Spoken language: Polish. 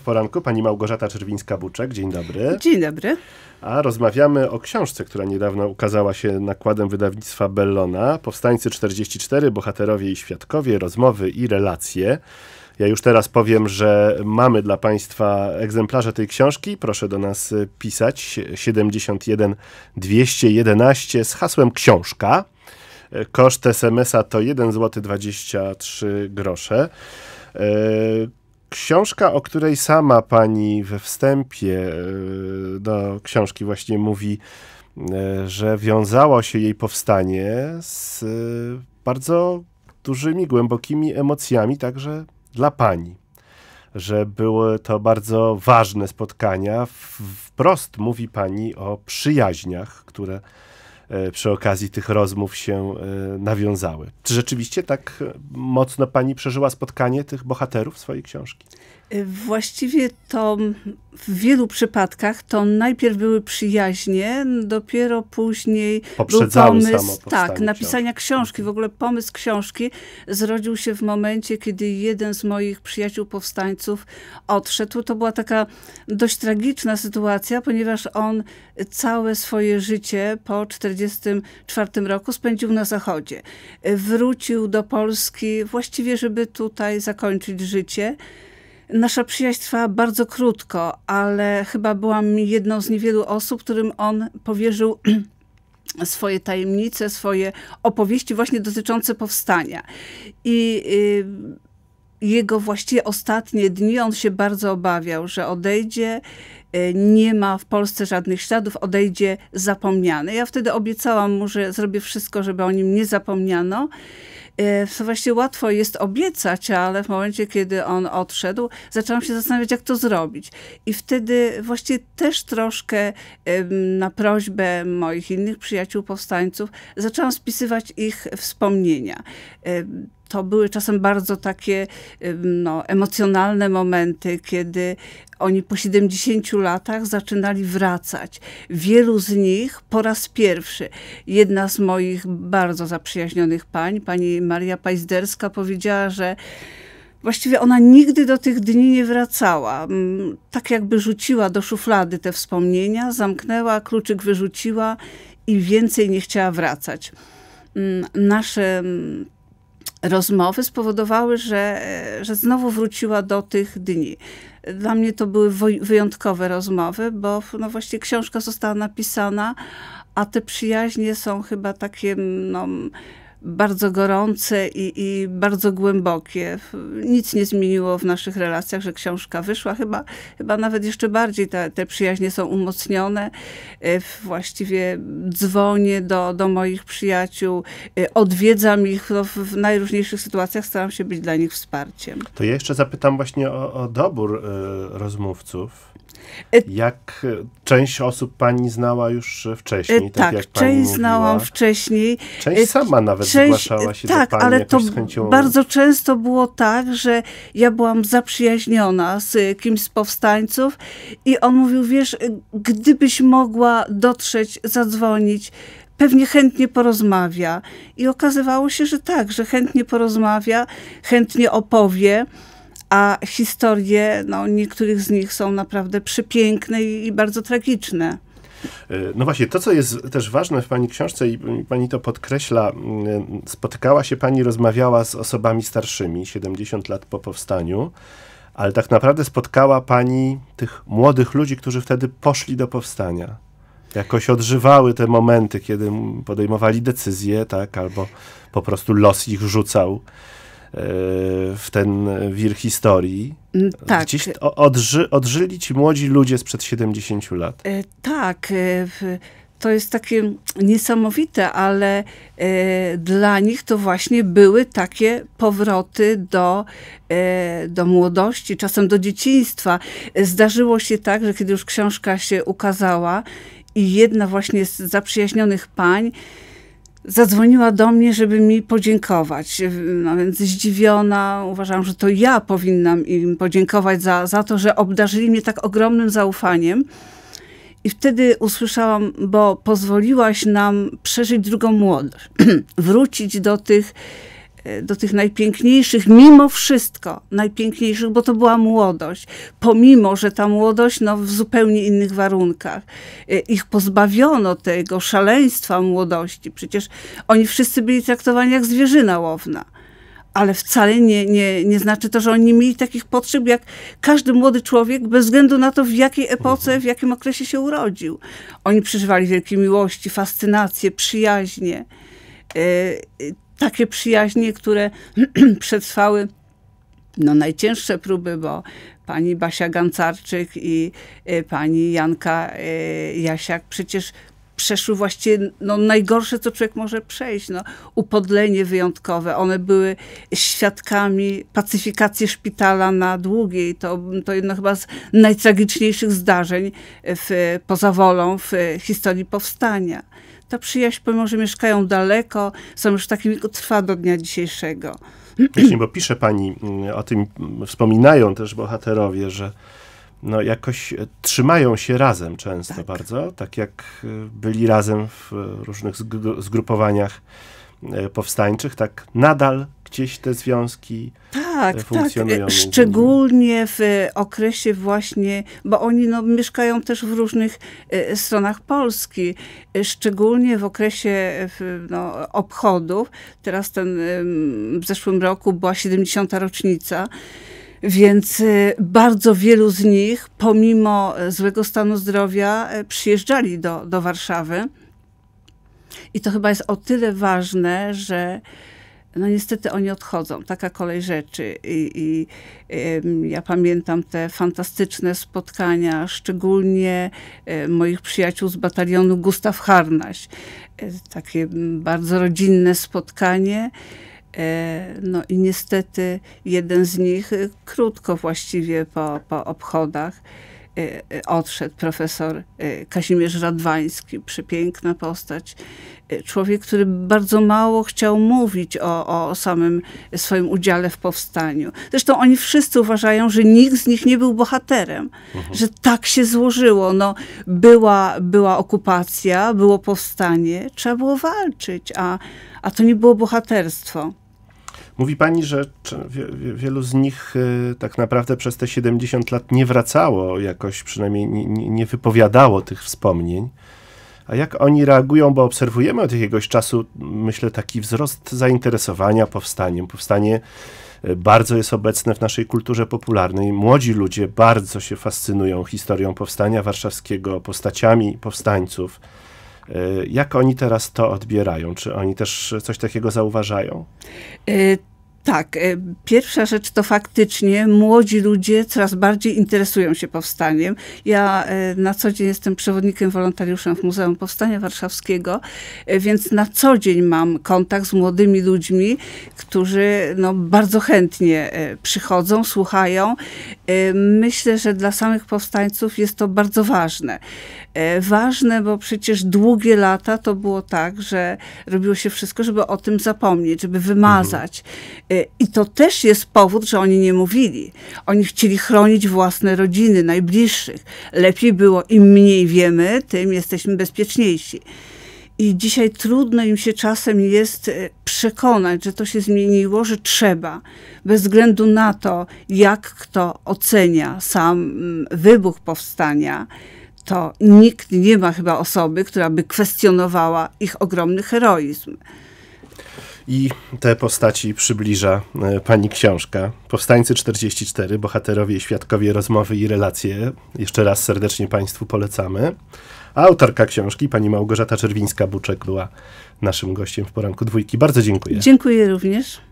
poranku pani Małgorzata Czerwińska-Buczek, dzień dobry. Dzień dobry. A rozmawiamy o książce, która niedawno ukazała się nakładem wydawnictwa Bellona. Powstańcy 44, bohaterowie i świadkowie, rozmowy i relacje. Ja już teraz powiem, że mamy dla Państwa egzemplarze tej książki. Proszę do nas y, pisać 71 211 z hasłem książka. Y, koszt SMS-a to 1 zł 23 grosze. Y, Książka, o której sama pani we wstępie e, do książki właśnie mówi, e, że wiązało się jej powstanie z e, bardzo dużymi, głębokimi emocjami, także dla pani. Że były to bardzo ważne spotkania. Wprost mówi pani o przyjaźniach, które E, przy okazji tych rozmów się e, nawiązały. Czy rzeczywiście tak mocno pani przeżyła spotkanie tych bohaterów swojej książki? E, właściwie to w wielu przypadkach to najpierw były przyjaźnie, dopiero później Poprzedzały był pomysł tak, napisania książki. książki. W ogóle pomysł książki zrodził się w momencie, kiedy jeden z moich przyjaciół powstańców odszedł. To była taka dość tragiczna sytuacja, ponieważ on całe swoje życie po 40 1944 roku spędził na Zachodzie. E, wrócił do Polski właściwie, żeby tutaj zakończyć życie. Nasza przyjaźń trwała bardzo krótko, ale chyba byłam jedną z niewielu osób, którym on powierzył swoje tajemnice, swoje opowieści właśnie dotyczące powstania. I... Yy, jego właściwie ostatnie dni on się bardzo obawiał, że odejdzie. E, nie ma w Polsce żadnych śladów, odejdzie zapomniany. Ja wtedy obiecałam mu, że zrobię wszystko, żeby o nim nie zapomniano. E, właściwie łatwo jest obiecać, ale w momencie, kiedy on odszedł, zaczęłam się zastanawiać, jak to zrobić. I wtedy właściwie też troszkę na prośbę moich innych przyjaciół, powstańców, zaczęłam spisywać ich wspomnienia e, to były czasem bardzo takie no, emocjonalne momenty, kiedy oni po 70 latach zaczynali wracać. Wielu z nich po raz pierwszy. Jedna z moich bardzo zaprzyjaźnionych pań, pani Maria Pajzderska, powiedziała, że właściwie ona nigdy do tych dni nie wracała. Tak jakby rzuciła do szuflady te wspomnienia, zamknęła, kluczyk wyrzuciła i więcej nie chciała wracać. Nasze rozmowy spowodowały, że, że znowu wróciła do tych dni. Dla mnie to były wyjątkowe rozmowy, bo no właśnie książka została napisana, a te przyjaźnie są chyba takie no, bardzo gorące i, i, bardzo głębokie. Nic nie zmieniło w naszych relacjach, że książka wyszła. Chyba, chyba nawet jeszcze bardziej te, te przyjaźnie są umocnione. E, właściwie dzwonię do, do moich przyjaciół, e, odwiedzam ich no, w najróżniejszych sytuacjach, staram się być dla nich wsparciem. To ja jeszcze zapytam właśnie o, o dobór y, rozmówców. Jak część osób pani znała już wcześniej? Tak, tak część znałam wcześniej. Część sama nawet część, tak, ale to bardzo często było tak, że ja byłam zaprzyjaźniona z y, kimś z powstańców i on mówił, wiesz, gdybyś mogła dotrzeć, zadzwonić, pewnie chętnie porozmawia. I okazywało się, że tak, że chętnie porozmawia, chętnie opowie a historie no, niektórych z nich są naprawdę przepiękne i bardzo tragiczne. E, no właśnie, to co jest też ważne w Pani książce i Pani to podkreśla, spotykała się Pani, rozmawiała z osobami starszymi, 70 lat po powstaniu, ale tak naprawdę spotkała Pani tych młodych ludzi, którzy wtedy poszli do powstania. Jakoś odżywały te momenty, kiedy podejmowali decyzje, tak, albo po prostu los ich rzucał E, w ten wir historii. Mm, tak. Gdzieś odży, odżyli ci młodzi ludzie sprzed 70 lat. E, tak. E, to jest takie niesamowite, ale dla nich to właśnie były takie powroty do, do młodości, czasem do dzieciństwa. Zdarzyło się tak, że kiedy już książka się ukazała i jedna właśnie z zaprzyjaźnionych pań zadzwoniła do mnie, żeby mi podziękować. No więc zdziwiona, uważam, że to ja powinnam im podziękować za, za to, że obdarzyli mnie tak ogromnym zaufaniem. I wtedy usłyszałam, bo pozwoliłaś nam przeżyć drugą młodość, wrócić do tych E, do tych najpiękniejszych, mimo wszystko najpiękniejszych, bo to była młodość, pomimo, że ta młodość no, w zupełnie innych warunkach. E, ich pozbawiono tego szaleństwa młodości. Przecież oni wszyscy byli traktowani jak zwierzyna łowna. Ale wcale nie, nie, nie znaczy to, że oni nie mieli takich potrzeb jak każdy młody człowiek, bez względu na to, w jakiej epoce, w jakim okresie się urodził. Oni przeżywali wielkie miłości, fascynacje, przyjaźnie e, takie przyjaźnie, które przetrwały no, najcięższe próby, bo pani Basia Gancarczyk i e, pani Janka e, Jasiak przecież przeszły właściwie no, najgorsze, co człowiek może przejść. No, upodlenie wyjątkowe. One były świadkami pacyfikacji szpitala na długiej. To, to jedno chyba z najtragiczniejszych zdarzeń w, poza wolą w historii powstania ta przyjaźń, pomimo że mieszkają daleko, są już takimi, trwa do dnia dzisiejszego. Właśnie, bo pisze pani mm, o tym, mm, wspominają też bohaterowie, że no jakoś e, trzymają się razem często tak. bardzo, tak jak e, byli razem w e, różnych zgrupowaniach powstańczych, tak nadal gdzieś te związki tak tak, tak, funkcjonują. Tak. Szczególnie w e, okresie właśnie, bo oni no, mieszkają też w różnych e, stronach Polski, szczególnie w okresie no, obchodów. Teraz ten, w zeszłym roku była 70. rocznica. Więc bardzo wielu z nich, pomimo złego stanu zdrowia, przyjeżdżali do, do Warszawy. I to chyba jest o tyle ważne, że no niestety oni odchodzą, taka kolej rzeczy. I, i y, ja pamiętam te fantastyczne spotkania, szczególnie y, moich przyjaciół z batalionu Gustaw Harnaś. Y, takie bardzo rodzinne spotkanie. E, no i niestety jeden z nich, krótko właściwie po, po obchodach, Y, y, odszedł profesor y, Kazimierz Radwański, przepiękna postać. Człowiek, który bardzo mało chciał mówić o, o samym swoim udziale w powstaniu. Zresztą oni wszyscy uważają, że nikt z nich nie był bohaterem, mhm. że tak się złożyło. No, była, była okupacja, było powstanie, trzeba było walczyć, a, a to nie było bohaterstwo. Mówi pani, że wielu z nich y, tak naprawdę przez te 70 lat nie wracało jakoś, przynajmniej nie wypowiadało tych wspomnień. A jak oni reagują, bo obserwujemy od jakiegoś czasu, myślę, taki wzrost zainteresowania powstaniem. Powstanie y, bardzo jest obecne w naszej kulturze popularnej. Młodzi ludzie bardzo się fascynują historią powstania warszawskiego, postaciami powstańców. E, jak oni teraz to odbierają? Czy oni też coś takiego zauważają? E, tak, e, pierwsza rzecz to faktycznie młodzi ludzie coraz bardziej interesują się powstaniem. Ja e, na co dzień jestem przewodnikiem wolontariuszem w Muzeum Powstania Warszawskiego, e, więc na co dzień mam kontakt z młodymi ludźmi, którzy no, bardzo chętnie przychodzą, słuchają. Myślę, że dla samych powstańców jest to bardzo ważne. Ważne, bo przecież długie lata to było tak, że robiło się wszystko, żeby o tym zapomnieć, żeby wymazać. Mhm. Y, I to też jest powód, że oni nie mówili. Oni chcieli chronić własne rodziny, najbliższych. Lepiej było, im mniej wiemy, tym jesteśmy bezpieczniejsi. I dzisiaj trudno im się czasem jest y, przekonać, że to się zmieniło, że trzeba, bez względu na to, jak kto ocenia sam mm, wybuch powstania, to nikt nie ma chyba osoby, która by kwestionowała ich ogromny heroizm. I te postaci przybliża e, pani książka. Powstańcy 44, bohaterowie, świadkowie rozmowy i relacje. Jeszcze raz serdecznie Państwu polecamy. A autorka książki, pani Małgorzata Czerwińska-Buczek, była naszym gościem w poranku dwójki. Bardzo dziękuję. Dziękuję również.